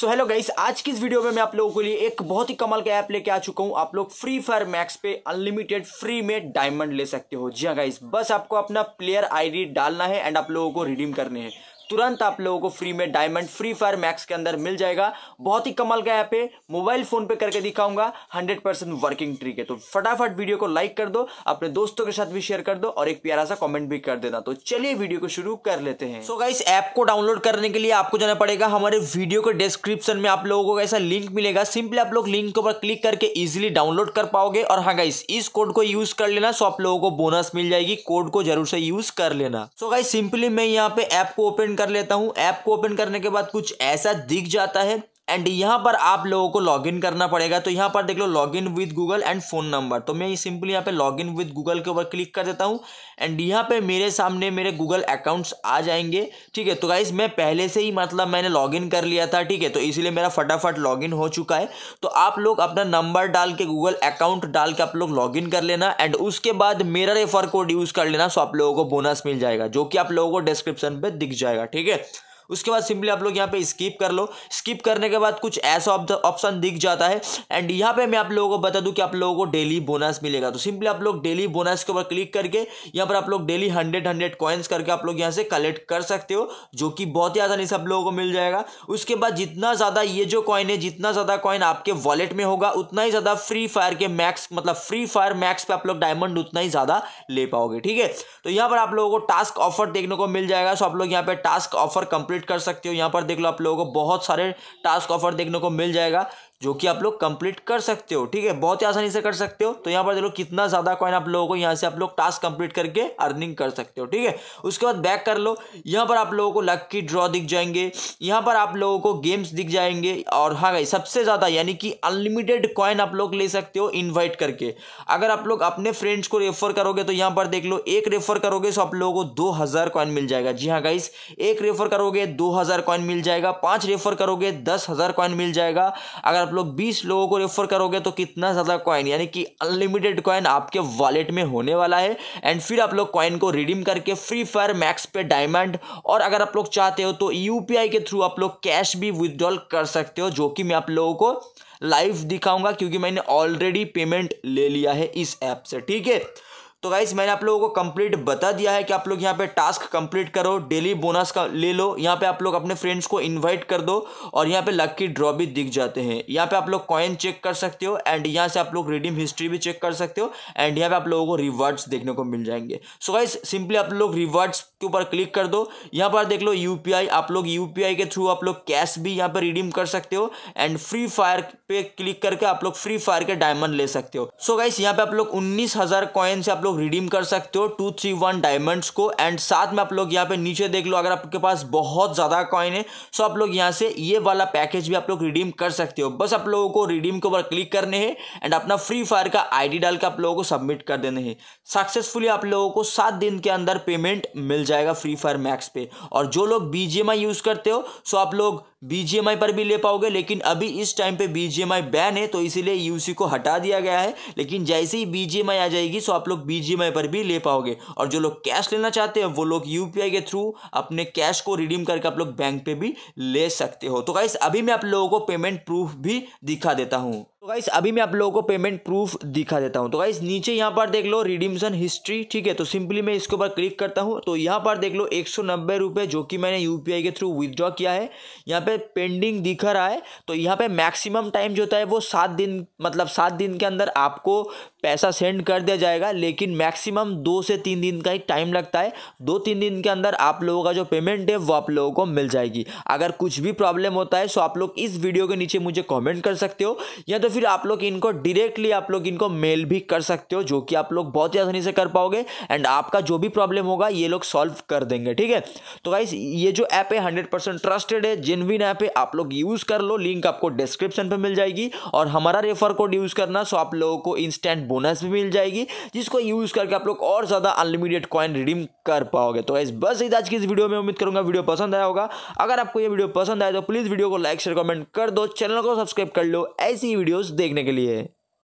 so hello guys आज की इस वीडियो में मैं आप लोगों के लिए एक बहुत ही कमाल का ऐप लेके आ चुका हूँ आप लोग फ्री फायर मैक्स पे अनलिमिटेड फ्री में डायमंड ले सकते हो जी हाँ गाइस बस आपको अपना प्लेयर आईडी डालना है एंड आप लोगों को रिडीम करने हैं तुरंत आप लोगों को फ्री में डायमंड फ्री फायर मैक्स के अंदर मिल जाएगा बहुत ही कमल का ऐप है मोबाइल फोन पे करके दिखाऊंगा हंड्रेड परसेंट वर्किंग ट्रिक है तो फटाफट वीडियो को लाइक कर दो अपने दोस्तों के साथ भी शेयर कर दो और एक प्यारा सा कॉमेंट भी कर देना तो चलिए वीडियो को शुरू कर लेते हैं सो गाइस ऐप को डाउनलोड करने के लिए आपको जाना पड़ेगा हमारे वीडियो के डिस्क्रिप्शन में आप लोगों को ऐसा लिंक मिलेगा सिंपली आप लोग लिंक के ऊपर क्लिक करके इजिली डाउनलोड कर पाओगे और हाँ गाइस इस कोड को यूज कर लेना सो आप लोगों को बोनस मिल जाएगी कोड को जरूर से यूज कर लेना सो गाइस सिंपली मैं यहाँ पे ऐप को ओपन कर लेता हूं ऐप को ओपन करने के बाद कुछ ऐसा दिख जाता है एंड यहाँ पर आप लोगों को लॉगिन करना पड़ेगा तो यहाँ पर देख लो login with Google and phone number तो मैं सिंपली यहाँ पे लॉगिन विद गूगल के ऊपर क्लिक कर देता हूँ एंड यहाँ पे मेरे सामने मेरे गूगल अकाउंट्स आ जाएंगे ठीक है तो गाइज़ मैं पहले से ही मतलब मैंने लॉगिन कर लिया था ठीक है तो इसीलिए मेरा फटाफट लॉगिन हो चुका है तो आप लोग अपना नंबर डाल के गूगल अकाउंट डाल के आप लोग लॉगिन कर लेना एंड उसके बाद मेरा रेफर कोड यूज़ कर लेना सो आप लोगों को बोनस मिल जाएगा जो कि आप लोगों को डिस्क्रिप्शन पर दिख जाएगा ठीक है उसके बाद सिंपली आप लोग यहाँ पे स्किप कर लो स्किप करने के बाद कुछ ऐसा ऑप्शन दिख जाता है एंड यहाँ पे मैं आप लोगों को बता दूँ कि आप लोगों को डेली बोनस मिलेगा तो सिंपली आप लोग डेली बोनस के ऊपर क्लिक करके यहाँ पर आप लोग डेली हंड्रेड हंड्रेड कॉइन्स करके आप लोग यहाँ से कलेक्ट कर सकते हो जो कि बहुत ही आसानी से आप लोगों को मिल जाएगा उसके बाद जितना ज़्यादा ये जो कॉइन है जितना ज़्यादा कॉइन आपके वॉलेट में होगा उतना ही ज़्यादा फ्री फायर के मैक्स मतलब फ्री फायर मैक्स पे आप लोग डायमंड उतना ही ज़्यादा ले पाओगे ठीक है तो यहाँ पर आप लोगों को टास्क ऑफर देखने को मिल जाएगा सो आप लोग यहाँ पे टास्क ऑफर कंप्लीट कंप्लीट कर सकते हो यहाँ पर देख लो आप लोगों को बहुत सारे टास्क ऑफर देखने को मिल जाएगा जो कि आप लोग कंप्लीट कर सकते हो ठीक है बहुत ही आसानी से कर सकते हो तो यहाँ पर देखो कितना ज़्यादा कॉइन आप लोगों को यहाँ से आप लोग टास्क कंप्लीट करके अर्निंग कर सकते हो ठीक है उसके बाद बैक कर लो यहाँ पर आप लोगों को लक्की ड्रॉ दिख जाएंगे यहाँ पर आप लोगों को गेम्स दिख जाएंगे और हाँ भाई सबसे ज़्यादा यानी कि अनलिमिटेड कॉइन आप लोग ले सकते हो इन्वाइट करके अगर आप लोग अपने फ्रेंड्स को रेफर करोगे तो यहाँ पर देख लो एक रेफर करोगे तो आप लोगों को दो हज़ार कॉइन मिल जाएगा जी हाँ गाइस एक रेफर करोगे दो हज़ार कॉइन मिल जाएगा पाँच रेफर करोगे दस हज़ार कॉइन मिल जाएगा अगर आप लोग बीस लोगों को रेफर करोगे तो कितना ज़्यादा कॉइन यानी कि अनलिमिटेड कॉइन आपके वॉलेट में होने वाला है एंड फिर आप लोग कॉइन को रिडीम करके फ्री फायर मैक्स पे डायमंड और अगर आप लोग चाहते हो तो यू के थ्रू आप लोग कैश भी विदड्रॉल कर सकते हो जो कि मैं आप लोगों को लाइव दिखाऊंगा क्योंकि मैंने ऑलरेडी पेमेंट ले लिया है इस ऐप से ठीक है तो गाइज मैंने आप लोगों को कंप्लीट बता दिया है कि आप लोग यहाँ पे टास्क कंप्लीट करो डेली बोनस का ले लो यहाँ पे आप लोग अपने फ्रेंड्स को इनवाइट कर दो और यहाँ पे लक की ड्रॉ भी दिख जाते हैं यहाँ पे आप लोग कॉइन चेक कर सकते हो एंड यहाँ से आप लोग रिडीम हिस्ट्री भी चेक कर सकते हो एंड यहाँ पे आप लोगों को रिवार्ड्स देखने को मिल जाएंगे सो गाइज सिंपली आप लोग रिवार्ड्स के ऊपर क्लिक कर दो यहाँ पर देख लो यू आप लोग यू के थ्रू आप लोग कैश भी यहाँ पर रिडीम कर सकते हो एंड फ्री फायर पे क्लिक करके आप लोग फ्री फायर के डायमंड ले सकते हो सो गाइस यहाँ पे आप लोग उन्नीस हज़ार कॉइन से आप लोग लोग रिडीम कर सकते हो टू थ्री वन डायमंड्स को एंड साथ में आप लोग यहाँ पे नीचे देख लो अगर आपके पास बहुत ज़्यादा कॉइन है सो तो आप लोग यहाँ से ये वाला पैकेज भी आप लोग रिडीम कर सकते हो बस आप लोगों को रिडीम के ऊपर क्लिक करने हैं एंड अपना फ्री फायर का आईडी डाल के आप लोगों को सबमिट कर देने हैं सक्सेसफुली आप लोगों को सात दिन के अंदर पेमेंट मिल जाएगा फ्री फायर मैक्स पे और जो लोग बीजीएमआई यूज़ करते हो सो आप लोग बीजीएमआई पर भी ले पाओगे लेकिन अभी इस टाइम पे बीजीएमआई बैन है तो इसीलिए यूसी को हटा दिया गया है लेकिन जैसे ही बीजीएमआई आ जाएगी सो आप लोग बी ईजीएमआई पर भी ले पाओगे और जो लोग कैश लेना चाहते हैं वो लोग यू के थ्रू अपने कैश को रिडीम करके आप लोग बैंक पे भी ले सकते हो तो गाइस अभी मैं आप लोगों को पेमेंट प्रूफ भी दिखा देता हूँ तो गाइस अभी मैं आप लोगों को पेमेंट प्रूफ दिखा देता हूँ तो गाइस नीचे यहाँ पर देख लो रिडीम्सन हिस्ट्री ठीक है तो सिंपली मैं इसके ऊपर क्लिक करता हूँ तो यहाँ पर देख लो एक सौ जो कि मैंने यू के थ्रू विदड्रॉ किया है यहाँ पे पेंडिंग दिख रहा है तो यहाँ पे मैक्सिमम टाइम जो होता है वो सात दिन मतलब सात दिन के अंदर आपको पैसा सेंड कर दिया जाएगा लेकिन मैक्सिमम दो से तीन दिन का ही टाइम लगता है दो तीन दिन के अंदर आप लोगों का जो पेमेंट है वो आप लोगों को मिल जाएगी अगर कुछ भी प्रॉब्लम होता है सो आप लोग इस वीडियो के नीचे मुझे कमेंट कर सकते हो या तो फिर आप लोग इनको डायरेक्टली आप लोग इनको मेल भी कर सकते हो जो कि आप लोग बहुत ही आसानी से कर पाओगे एंड आपका जो भी प्रॉब्लम होगा ये लोग सॉल्व कर देंगे ठीक है तो गाइस ये जो ऐप है हंड्रेड परसेंट ट्रस्टेड है जिनविन ऐप है आप लोग यूज़ कर लो लिंक आपको डिस्क्रिप्शन पर मिल जाएगी और हमारा रेफर कोड यूज़ करना सो आप लोगों को इंस्टेंट बोनस भी मिल जाएगी जिसको यूज़ करके आप लोग और ज़्यादा अनलिमिटेड कॉइन रिडीम कर पाओगे तो इस बस आज की इस वीडियो में उम्मीद करूंगा वीडियो पसंद आया होगा अगर आपको यह वीडियो पसंद आए तो प्लीज़ वीडियो को लाइक शेयर कमेंट कर दो चैनल को सब्सक्राइब कर लो ऐसी वीडियोज़ देखने के लिए